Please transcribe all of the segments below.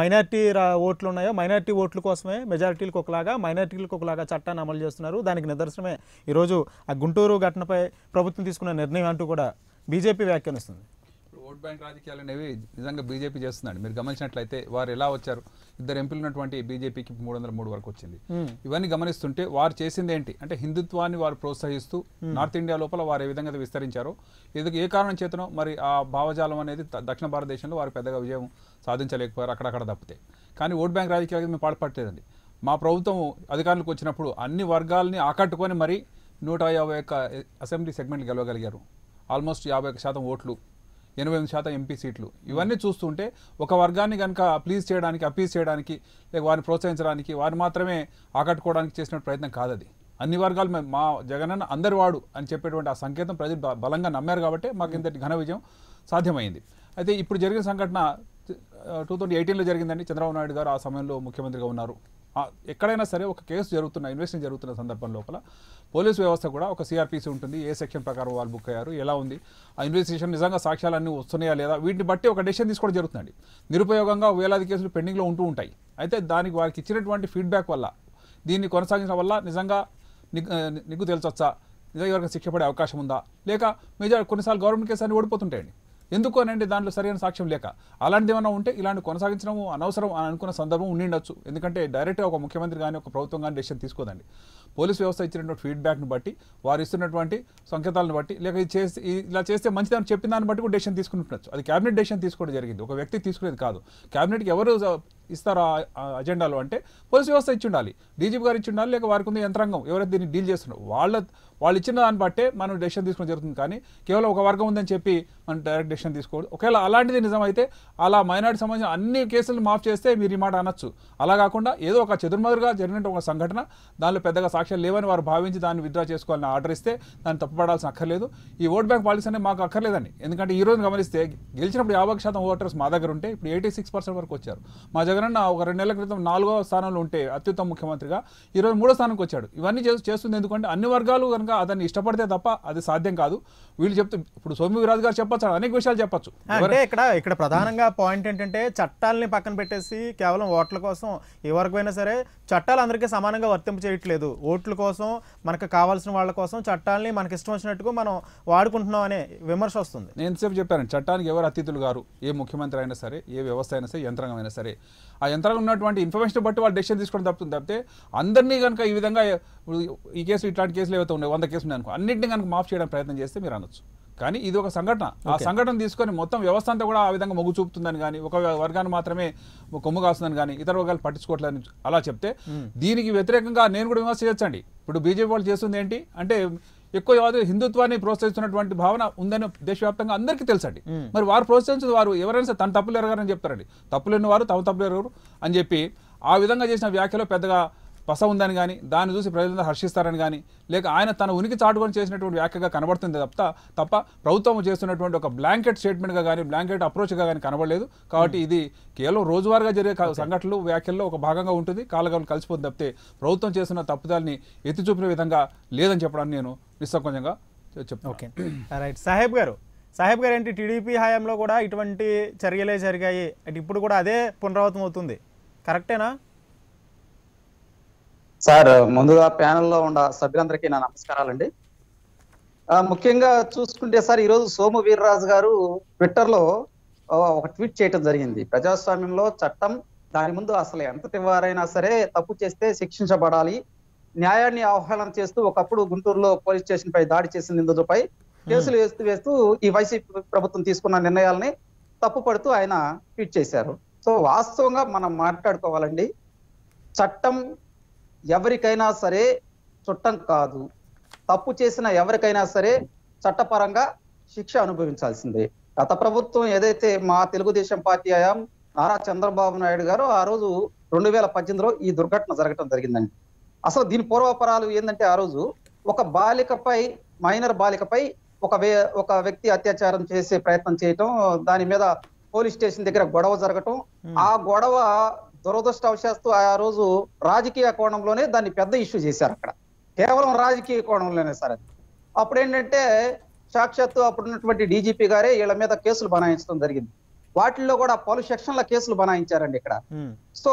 Minority ఓట్లు ఉన్నాయో minority ఓట్ల కోసమే మెజారిటీలకు ఒకలాగా మైనార్టీలకు ఒకలాగా చట్టాన్ని అమలు చేస్తున్నారు దానికి నిదర్శనమే ఈరోజు ఆ గుంటూరు ఘటనపై ప్రభుత్వం తీసుకున్న నిర్ణయం అంటూ కూడా బీజేపీ వ్యాఖ్యానిస్తుంది ఓట్ బ్యాంక్ రాజకీయాలు అనేవి నిజంగా బీజేపీ చేస్తుందండి మీరు గమనించినట్లయితే వారు ఎలా వచ్చారు ఇద్దరు ఎంపీలు ఉన్నటువంటి బీజేపీకి మూడు వందల మూడు వరకు వచ్చింది hmm. ఇవన్నీ గమనిస్తుంటే వారు చేసింది ఏంటి అంటే హిందుత్వాన్ని వారు ప్రోత్సహిస్తూ hmm. నార్త్ ఇండియా లోపల వారు ఏ విధంగా విస్తరించారో ఇది ఏ కారణం చేతనో మరి ఆ భావజాలం అనేది దక్షిణ భారతదేశంలో వారు పెద్దగా విజయం సాధించలేకపోయారు అక్కడక్కడ తప్పితే కానీ ఓట్ బ్యాంక్ రాజకీయాలకి మేము పాటుపడలేదండి మా ప్రభుత్వం అధికారులకు వచ్చినప్పుడు అన్ని వర్గాలని ఆకట్టుకొని మరి నూట యాభై ఒక్క అసెంబ్లీ సెగ్మెంట్లు గెలవగలిగారు ఆల్మోస్ట్ యాభై శాతం ఓట్లు ఎనభై ఎనిమిది శాతం ఎంపీ సీట్లు ఇవన్నీ చూస్తుంటే ఒక వర్గాన్ని కనుక ప్లీజ్ చేయడానికి అప్పీజ్ చేయడానికి లేక వారిని ప్రోత్సహించడానికి వారిని మాత్రమే ఆకట్టుకోవడానికి చేసిన ప్రయత్నం కాదది అన్ని వర్గాలు మా జగనన్న అందరి వాడు అని చెప్పేటువంటి ఆ సంకేతం ప్రజలు బలంగా నమ్మారు కాబట్టి మాకు ఇంతటి ఘన విజయం సాధ్యమైంది అయితే ఇప్పుడు జరిగిన సంఘటన టూ థౌజండ్ ఎయిటీన్లో జరిగిందండి చంద్రబాబు నాయుడు గారు ఆ సమయంలో ముఖ్యమంత్రిగా ఉన్నారు ఎక్కడైనా సరే ఒక కేసు జరుగుతున్న ఇన్వెస్టింగ్ జరుగుతున్న సందర్భం లోపల పోలీసు వ్యవస్థ కూడా ఒక సిఆర్పిసి ఉంటుంది ఏ సెక్షన్ ప్రకారం వాళ్ళు బుక్ అయ్యారు ఎలా ఉంది ఆ ఇన్వెస్టిగేషన్ నిజంగా సాక్ష్యాలన్నీ వస్తున్నాయా లేదా వీటిని బట్టి ఒక డెసిషన్ తీసుకోవడం జరుగుతుందండి నిరుపయోగంగా వేలాది కేసులు పెండింగ్లో ఉంటూ ఉంటాయి అయితే దానికి వారికి ఇచ్చినటువంటి ఫీడ్బ్యాక్ వల్ల దీన్ని కొనసాగించడం వల్ల నిజంగా నిగ్గు తెలుసొచ్చా నిజంగా ఎవరికి శిక్ష పడే అవకాశం ఉందా లేక మీద కొన్నిసార్లు గవర్నమెంట్ కేసు అన్నీ ఓడిపోతుంటాయండి ఎందుకు అనంటే దాంట్లో సరైన సాక్ష్యం లేక అలాంటిది ఏమైనా ఉంటే ఇలాంటి కొనసాగించడం అనవసరం అని అనుకున్న సందర్భం ఉండిండొచ్చు ఎందుకంటే డైరెక్ట్గా ఒక ముఖ్యమంత్రి కానీ ఒక ప్రభుత్వం కానీ డెసిషన్ తీసుకోదండి పోలీస్ వ్యవస్థ ఇచ్చినటువంటి ఫీడ్బ్యాక్ని బట్టి వారు ఇస్తున్నటువంటి సంకేతాలను బట్టి లేక ఇది చేసి ఇలా చేస్తే మంచిదని చెప్పిన దాన్ని బట్టి కూడా డెసిషన్ తీసుకుంటున్నట్టు అది క్యాబినెట్ డెసిషన్ తీసుకోవడం జరిగింది ఒక వ్యక్తి తీసుకునేది కాదు కేబినెట్కి ఎవరు ఇస్తారు అజెండాలు అంటే పోలీస్ వ్యవస్థ ఇచ్చి ఉండాలి డీజీపీ గారు ఇచ్చి ఉండాలి లేక వారికి ఉంది యంత్రాంగం ఎవరైతే దీన్ని డీల్ చేస్తున్నారు వాళ్ళ వాళ్ళు ఇచ్చిన దాన్ని బట్టే మనం డెసిషన్ తీసుకోవడం జరుగుతుంది కానీ కేవలం ఒక వర్గం ఉందని చెప్పి మనం డైరెక్ట్ డెసిషన్ తీసుకోవద్దు ఒకవేళ అలాంటిది నిజమైతే అలా మైనార్టీ సంబంధించిన అన్ని కేసులు మాఫ్ చేస్తే మీరు ఈ మాట అనొచ్చు అలా కాకుండా ఏదో ఒక చెదురుమదురుగా జరిగిన ఒక సంఘటన దానిలో పెద్దగా సాక్ష్యాలు లేవని వారు భావించి దాన్ని విత్డ్రా చేసుకోవాలని ఆర్డర్ ఇస్తే దాన్ని తప్పుపడాల్సిన అక్కర్లేదు ఈ ఓట్ బ్యాంక్ పాలసీ అనేది మాకు అక్కర్లేదండి ఎందుకంటే ఈ రోజు గమనిస్తే గెలిచినప్పుడు యాభై శాతం ఓటర్స్ మా దగ్గర ఉంటే ఇప్పుడు ఎయిటీ సిక్స్ పర్సెంట్ వరకు వచ్చారు మా జగనన్న ఒక రెండు నెలల క్రితం నాలుగో స్థానంలో ఉంటే అత్యుత్తమ ముఖ్యమంత్రిగా ఈరోజు మూడో స్థానంకి వచ్చాడు ఇవన్నీ చేస్తుంది ఎందుకంటే అన్ని వర్గాలు కనుక ఖచ్చితంగా అతన్ని ఇష్టపడితే తప్ప అది సాధ్యం కాదు వీళ్ళు చెప్తే ఇప్పుడు సోమి విరాజ్ గారు చెప్పచ్చు అనేక విషయాలు చెప్పచ్చు అంటే ఇక్కడ ఇక్కడ ప్రధానంగా పాయింట్ ఏంటంటే చట్టాలని పక్కన పెట్టేసి కేవలం ఓట్ల కోసం ఏ వరకైనా సరే చట్టాలు అందరికీ సమానంగా వర్తింపు చేయట్లేదు ఓట్ల కోసం మనకు కావాల్సిన వాళ్ళ కోసం చట్టాలని మనకి ఇష్టం వచ్చినట్టుగా మనం వాడుకుంటున్నాం అనే విమర్శ వస్తుంది నేను సేపు చెప్పాను చట్టానికి ఎవరు అతిథులు గారు ఏ ముఖ్యమంత్రి అయినా సరే ఏ వ్యవస్థ అయినా సరే యంత్రాంగం అయినా సరే ఆ యంత్రాంగం ఉన్నటువంటి ఇన్ఫర్మేషన్ బట్టి వాళ్ళు డెసిషన్ తీసుకోవడం తప్పుతుంది తప్పితే అందరినీ కనుక ఈ విధంగా ఈ కేసు ఇట్లాంటి కేసులు ఏవైతే ఉన్నాయి వంద కేసులు అనుకో అన్నింటినీ కనుక మాఫ్ చేయడానికి ప్రయత్నం చేస్తే మీరు అనొచ్చు కానీ ఇది ఒక సంఘటన ఆ సంఘటన తీసుకొని మొత్తం వ్యవస్థ అంతా కూడా ఆ విధంగా మొగ్గు చూపుతుందని కానీ ఒక వర్గాన్ని మాత్రమే కొమ్ము కాస్తుందని కానీ ఇతర వర్గాలు పట్టించుకోవట్లేదని అలా చెప్తే దీనికి వ్యతిరేకంగా నేను కూడా విమర్శ చేయొచ్చండి ఇప్పుడు బీజేపీ వాళ్ళు చేస్తుంది ఏంటి అంటే ఎక్కువ హిందుత్వాన్ని ప్రోత్సహిస్తున్నటువంటి భావన ఉందని దేశవ్యాప్తంగా అందరికీ తెలుసండి మరి వారు ప్రోత్సహించిన వారు ఎవరైనా తన తప్పులు ఎరగారని చెప్తారండి తప్పులేని వారు తమ తప్పులు ఎరగరు అని చెప్పి ఆ విధంగా చేసిన వ్యాఖ్యలో పెద్దగా పస ఉందని కానీ దాన్ని చూసి ప్రజలందరూ హర్షిస్తారని కానీ లేక ఆయన తన ఉనికి చాటుకొని చేసినటువంటి వ్యాఖ్యగా కనబడుతుంది తప్ప తప్ప ప్రభుత్వం చేస్తున్నటువంటి ఒక బ్లాంకెట్ స్టేట్మెంట్గా కానీ బ్లాంకెట్ అప్రోచ్గా కానీ కనబడలేదు కాబట్టి hmm. ఇది కేవలం రోజువారీగా జరిగే సంఘటనలు వ్యాఖ్యల్లో ఒక భాగంగా ఉంటుంది కాలగమనం కలిసిపోతుంది తప్పితే ప్రభుత్వం చేస్తున్న తప్పుదాలని ఎత్తి చూపిన విధంగా లేదని చెప్పడానికి నేను నిస్సంకోచంగా చెప్తాను ఓకే రైట్ సాహెబ్ గారు సాహెబ్ గారు ఏంటి టీడీపీ హయాంలో కూడా ఇటువంటి చర్యలే జరిగాయి అంటే ఇప్పుడు కూడా అదే పునరావృతం అవుతుంది కరెక్టేనా సార్ ముందుగా ప్యానెల్లో ఉన్న సభ్యులందరికీ నా నమస్కారాలండి ముఖ్యంగా చూసుకుంటే సార్ ఈరోజు సోము వీర్రాజు గారు ట్విట్టర్లో ఒక ట్వీట్ చేయటం జరిగింది ప్రజాస్వామ్యంలో చట్టం దాని ముందు అసలు తివారైనా సరే తప్పు చేస్తే శిక్షించబడాలి న్యాయాన్ని ఆహ్వానం చేస్తూ ఒకప్పుడు గుంటూరులో పోలీస్ స్టేషన్ పై దాడి చేసిన నిందితులపై కేసులు hmm. వేస్తూ వేస్తూ ఈ వైసీపీ ప్రభుత్వం తీసుకున్న నిర్ణయాలని తప్పు పడుతూ ఆయన ట్వీట్ చేశారు సో వాస్తవంగా మనం మాట్లాడుకోవాలండి చట్టం ఎవరికైనా సరే చుట్టం కాదు తప్పు చేసిన ఎవరికైనా సరే చట్టపరంగా శిక్ష అనుభవించాల్సిందే గత ప్రభుత్వం ఏదైతే మా తెలుగుదేశం పార్టీ అయా నారా చంద్రబాబు నాయుడు గారు ఆ రోజు రెండు వేల పద్దెనిమిదిలో ఈ దుర్ఘటన జరగటం జరిగిందండి అసలు దీని పూర్వపరాలు ఏంటంటే ఆ రోజు ఒక బాలికపై మైనర్ బాలికపై ఒక ఒక వ్యక్తి అత్యాచారం చేసే ప్రయత్నం చేయటం దాని మీద పోలీస్ స్టేషన్ దగ్గర గొడవ జరగటం ఆ గొడవ దురదృష్టవశాత్తు ఆ రోజు రాజకీయ కోణంలోనే దాన్ని పెద్ద ఇష్యూ చేశారు అక్కడ కేవలం రాజకీయ కోణంలోనే సరే అప్పుడు ఏంటంటే సాక్షాత్తు అప్పుడున్నటువంటి డీజీపీ గారే వీళ్ళ మీద కేసులు బనాయించడం జరిగింది వాటిల్లో కూడా పలు సెక్షన్ల కేసులు బనాయించారండి ఇక్కడ సో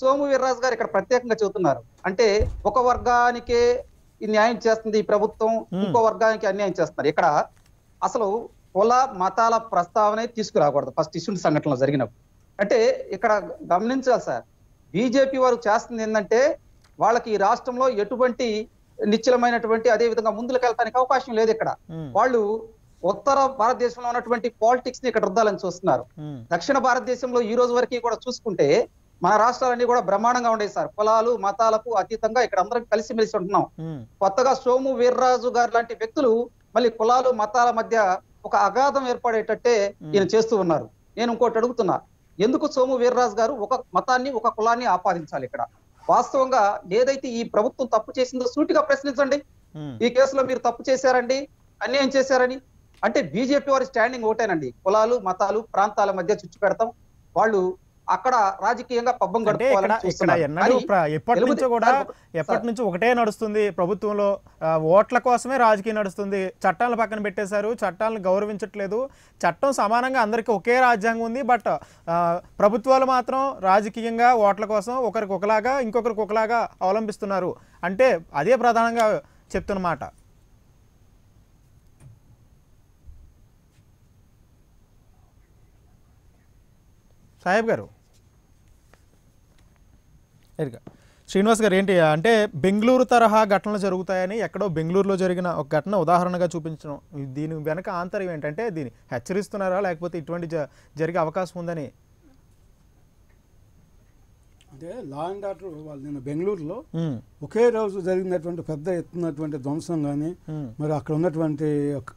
సోము వీర్రాజు గారు ఇక్కడ ప్రత్యేకంగా చెబుతున్నారు అంటే ఒక వర్గానికే న్యాయం చేస్తుంది ఈ ప్రభుత్వం ఇంకో వర్గానికి అన్యాయం చేస్తున్నారు ఇక్కడ అసలు కుల మతాల ప్రస్తావనే తీసుకురాకూడదు ఫస్ట్ ఇష్యూ సంఘటనలో జరిగినప్పుడు అంటే ఇక్కడ గమనించాలి సార్ బీజేపీ వారు చేస్తుంది ఏంటంటే వాళ్ళకి ఈ రాష్ట్రంలో ఎటువంటి నిశ్చలమైనటువంటి అదే విధంగా ముందుకు వెళ్తానికి అవకాశం లేదు ఇక్కడ వాళ్ళు ఉత్తర భారతదేశంలో ఉన్నటువంటి పాలిటిక్స్ ని ఇక్కడ రుద్దాలని చూస్తున్నారు దక్షిణ భారతదేశంలో ఈ రోజు వరకు కూడా చూసుకుంటే మన రాష్ట్రాలన్నీ కూడా బ్రహ్మాండంగా ఉండేవి సార్ కులాలు మతాలకు అతీతంగా ఇక్కడ అందరం కలిసిమెలిసి ఉంటున్నాం కొత్తగా సోము వీర్రాజు గారు లాంటి వ్యక్తులు మళ్ళీ కులాలు మతాల మధ్య ఒక అగాధం ఏర్పడేటట్టే ఈయన చేస్తూ ఉన్నారు నేను ఇంకోటి అడుగుతున్నా ఎందుకు సోము వీర్రాజు గారు ఒక మతాన్ని ఒక కులాన్ని ఆపాదించాలి ఇక్కడ వాస్తవంగా ఏదైతే ఈ ప్రభుత్వం తప్పు చేసిందో సూటిగా ప్రశ్నించండి ఈ కేసులో మీరు తప్పు చేశారండి అన్యాయం చేశారని అంటే బీజేపీ వారి స్టాండింగ్ ఒకటేనండి కులాలు మతాలు ప్రాంతాల మధ్య చుచ్చు పెడతాం వాళ్ళు అక్కడ రాజకీయంగా పబ్బం ఎప్పటి నుంచో కూడా ఎప్పటి నుంచి ఒకటే నడుస్తుంది ప్రభుత్వంలో ఓట్ల కోసమే రాజకీయం నడుస్తుంది చట్టాలను పక్కన పెట్టేశారు చట్టాలను గౌరవించట్లేదు చట్టం సమానంగా అందరికీ ఒకే రాజ్యాంగం ఉంది బట్ ప్రభుత్వాలు మాత్రం రాజకీయంగా ఓట్ల కోసం ఒకరికి ఒకలాగా ఇంకొకరికి ఒకలాగా అవలంబిస్తున్నారు అంటే అదే ప్రధానంగా చెప్తున్నమాట సాహెబ్ గారు శ్రీనివాస్ గారు ఏంటి అంటే బెంగళూరు తరహా ఘటనలు జరుగుతాయని ఎక్కడో బెంగళూరులో జరిగిన ఒక ఘటన ఉదాహరణగా చూపించడం దీని వెనక ఆంతర్యం ఏంటంటే దీన్ని హెచ్చరిస్తున్నారా లేకపోతే ఇటువంటి జరిగే అవకాశం ఉందని అంటే లా అండ్ ఆర్డర్ వాళ్ళు నిన్న బెంగళూరులో ఒకే రోజు జరిగినటువంటి పెద్ద ఎత్తున్నటువంటి ధ్వంసం కానీ మరి అక్కడ ఉన్నటువంటి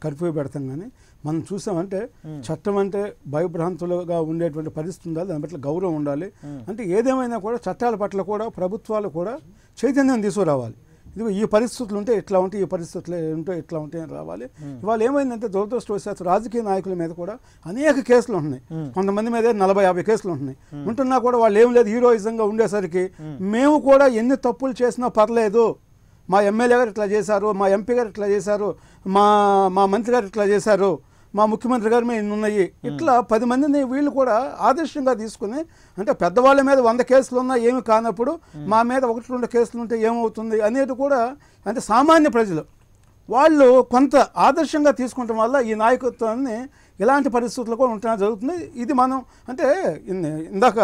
కర్ఫ్యూ పెడతాం కానీ మనం చూసామంటే చట్టం అంటే భయభ్రాంతులుగా ఉండేటువంటి పరిస్థితి ఉండాలి దాని పట్ల గౌరవం ఉండాలి అంటే ఏదేమైనా కూడా చట్టాల పట్ల కూడా ప్రభుత్వాలు కూడా చైతన్యం తీసుకురావాలి ఇది ఈ పరిస్థితులు ఉంటే ఇట్లా ఉంటే ఈ పరిస్థితులు ఉంటే ఇట్లా ఉంటే అని రావాలి hmm. ఇవాళ ఏమైందంటే దురదృష్టవశాత్తు రాజకీయ నాయకుల మీద కూడా అనేక కేసులు ఉన్నాయి hmm. కొంతమంది మీద నలభై యాభై కేసులు ఉంటున్నాయి hmm. ఉంటున్నా కూడా వాళ్ళు ఏం లేదు హీరోయిజంగా ఉండేసరికి మేము కూడా ఎన్ని తప్పులు చేసినా పర్లేదు మా ఎమ్మెల్యే గారు ఇట్లా చేశారు మా ఎంపీ గారు ఇట్లా చేశారు మా మా మంత్రి గారు ఇట్లా చేశారు మా ముఖ్యమంత్రి గారి మీద ఉన్నాయి ఇట్లా పది మందిని వీళ్ళు కూడా ఆదర్శంగా తీసుకుని అంటే పెద్దవాళ్ళ మీద వంద కేసులు ఉన్నా ఏమి కానప్పుడు మా మీద ఒకటి రెండు కేసులు ఉంటే ఏమవుతుంది అనేది కూడా అంటే సామాన్య ప్రజలు వాళ్ళు కొంత ఆదర్శంగా తీసుకుంటాం వల్ల ఈ నాయకత్వాన్ని ఇలాంటి పరిస్థితులు కూడా ఉండటం జరుగుతుంది ఇది మనం అంటే ఇందాక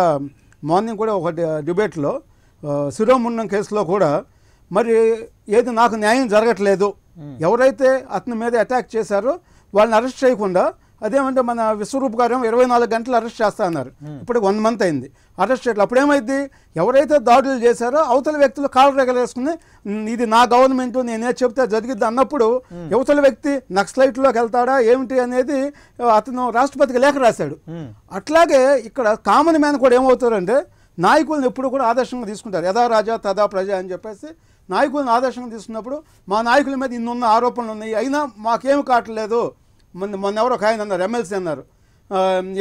మార్నింగ్ కూడా ఒక డిబేట్లో శిరోమున్నం కేసులో కూడా మరి ఏది నాకు న్యాయం జరగట్లేదు ఎవరైతే అతని మీద అటాక్ చేశారో వాళ్ళని అరెస్ట్ చేయకుండా అదేమంటే మన విశ్వరూప్ గారు ఇరవై నాలుగు గంటలు అరెస్ట్ చేస్తా అన్నారు ఇప్పుడు వన్ మంత్ అయింది అరెస్ట్ చేయట్లు అప్పుడేమైంది ఎవరైతే దాడులు చేశారో అవతల వ్యక్తులు కాలు రెగలేసుకుని ఇది నా గవర్నమెంట్ నేనే చెప్తే జరిగిద్ది అన్నప్పుడు యువతల వ్యక్తి నక్సలైట్లోకి వెళ్తాడా ఏమిటి అనేది అతను రాష్ట్రపతికి లేఖ రాశాడు అట్లాగే ఇక్కడ కామన్ మ్యాన్ కూడా ఏమవుతారంటే నాయకులను ఎప్పుడు కూడా ఆదర్శంగా తీసుకుంటారు యథా రాజా తదా ప్రజ అని చెప్పేసి నాయకులను ఆదర్శంగా తీసుకున్నప్పుడు మా నాయకుల మీద ఇన్నున్న ఆరోపణలు ఉన్నాయి అయినా మాకేమి కావట్లేదు మొన్న మొన్న ఎవరో ఒక ఆయన అన్నారు ఎమ్మెల్సీ అన్నారు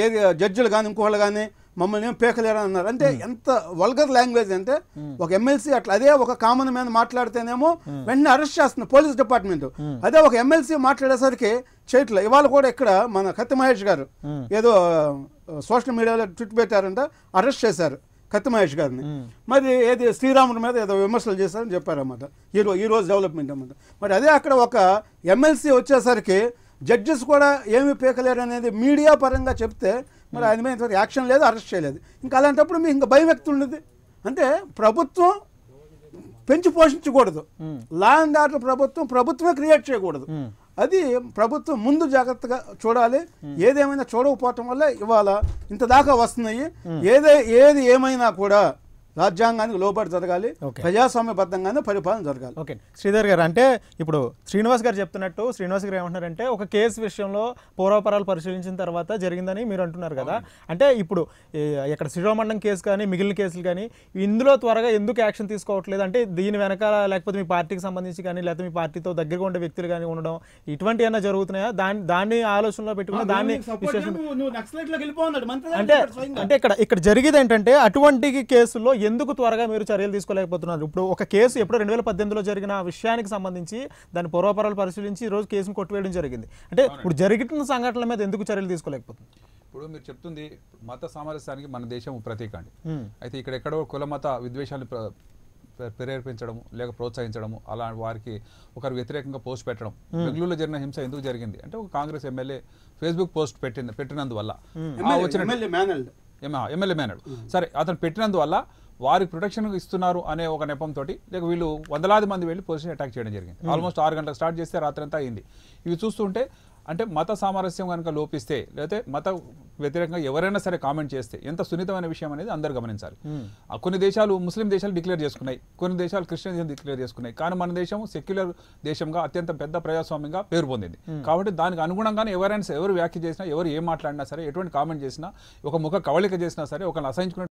ఏది జడ్జిలు కానీ ఇంకోళ్ళు కానీ మమ్మల్ని ఏం పేకలేరని అన్నారు అంటే ఎంత వల్గర్ లాంగ్వేజ్ అంటే ఒక ఎమ్మెల్సీ అట్లా అదే ఒక కామన్ మ్యాన్ మాట్లాడితేనేమో వెంటనే అరెస్ట్ చేస్తుంది పోలీస్ డిపార్ట్మెంట్ అదే ఒక ఎమ్మెల్సీ మాట్లాడేసరికి చేయట్లే ఇవాళ కూడా ఇక్కడ మన కత్తి మహేష్ గారు ఏదో సోషల్ మీడియాలో ట్విట్ పెట్టారంట అరెస్ట్ చేశారు కత్తి మహేష్ గారిని మరి ఏది శ్రీరాముడి మీద ఏదో విమర్శలు చేశారని చెప్పారన్నమాట ఈరోజు ఈరోజు డెవలప్మెంట్ అన్నమాట మరి అదే అక్కడ ఒక ఎమ్మెల్సీ వచ్చేసరికి జడ్జెస్ కూడా ఏమి పీకలేరు అనేది మీడియా పరంగా చెప్తే మరి hmm. ఆయన మీద ఇంతవరకు యాక్షన్ లేదు అరెస్ట్ చేయలేదు ఇంకా అలాంటప్పుడు మీకు ఇంకా భయం వ్యక్తుండదు అంటే ప్రభుత్వం పెంచి పోషించకూడదు లా అండ్ ఆర్డర్ ప్రభుత్వం ప్రభుత్వమే క్రియేట్ చేయకూడదు hmm. అది ప్రభుత్వం ముందు జాగ్రత్తగా చూడాలి hmm. ఏదేమైనా చూడకపోవటం వల్ల ఇవాళ ఇంత దాకా వస్తున్నాయి ఏదే ఏది ఏమైనా కూడా రాజ్యాంగానికి లోబడి జరగాలి ప్రజాస్వామ్యబద్ధంగానే పరిపాలన జరగాలి ఓకే శ్రీధర్ గారు అంటే ఇప్పుడు శ్రీనివాస్ గారు చెప్తున్నట్టు శ్రీనివాస్ గారు ఏమంటున్నారంటే ఒక కేసు విషయంలో పూర్వపరాలు పరిశీలించిన తర్వాత జరిగిందని మీరు అంటున్నారు కదా అంటే ఇప్పుడు ఇక్కడ శ్రీరామండం కేసు కానీ మిగిలిన కేసులు కానీ ఇందులో త్వరగా ఎందుకు యాక్షన్ తీసుకోవట్లేదు అంటే దీని వెనకాల లేకపోతే మీ పార్టీకి సంబంధించి కానీ లేకపోతే మీ పార్టీతో దగ్గరగా ఉండే వ్యక్తులు కానీ ఉండడం ఇటువంటి ఏమైనా జరుగుతున్నాయా దాన్ని దాన్ని ఆలోచనలో పెట్టుకున్న దాన్ని అంటే అంటే ఇక్కడ ఇక్కడ జరిగేది ఏంటంటే అటువంటి కేసుల్లో ఎందుకు త్వరగా మీరు చర్యలు తీసుకోలేకపోతున్నారు ఇప్పుడు ఒక కేసు ఎప్పుడు రెండు వేల పద్దెనిమిదిలో జరిగిన విషయానికి సంబంధించి దాని పూర్వపరాలు పరిశీలించి ఈ రోజు కేసును కొట్టివేయడం జరిగింది అంటే ఇప్పుడు జరిగిన సంఘటనల మీద ఎందుకు చర్యలు తీసుకోలేకపోతుంది ఇప్పుడు మీరు చెప్తుంది మత సామరస్యానికి మన దేశం ప్రతీక అండి అయితే ఇక్కడ ఎక్కడో కుల మత విద్వేషాన్ని ప్రేరేపించడము లేక ప్రోత్సహించడము అలా వారికి ఒకరు వ్యతిరేకంగా పోస్ట్ పెట్టడం బెంగళూరులో జరిగిన హింస ఎందుకు జరిగింది అంటే ఒక కాంగ్రెస్ ఎమ్మెల్యే ఫేస్బుక్ పోస్ట్ పెట్టింది పెట్టినందువల్ల వచ్చిన ఎమ్మెల్యే మేనడు సరే అతను పెట్టినందువల్ల వారికి ప్రొటెక్షన్ ఇస్తున్నారు అనే ఒక నెపంతో లేక వీళ్ళు వందలాది మంది వెళ్ళి పోలీసులు అటాక్ చేయడం జరిగింది ఆల్మోస్ట్ hmm. ఆరు గంటలకు స్టార్ట్ చేస్తే రాత్రంతా అయింది ఇవి చూస్తుంటే అంటే మత సామరస్యం కనుక లోపిస్తే లేకపోతే మత వ్యతిరేకంగా ఎవరైనా సరే కామెంట్ చేస్తే ఎంత సున్నితమైన విషయం అనేది అందరు గమనించాలి hmm. కొన్ని దేశాలు ముస్లిం దేశాలు డిక్లేర్ చేసుకున్నాయి కొన్ని దేశాలు క్రిస్టియన్ దేశం డిక్లేర్ చేసుకున్నాయి కానీ మన దేశం సెక్యులర్ దేశంగా అత్యంత పెద్ద ప్రజాస్వామ్యంగా పేరు పొందింది hmm. కాబట్టి దానికి అనుగుణంగానే ఎవరైనా ఎవరు వ్యాఖ్య చేసినా ఎవరు ఏం మాట్లాడినా సరే ఎటువంటి కామెంట్ చేసినా ఒక ముఖ కవళిక చేసినా సరే ఒకరిని అసహించుకునే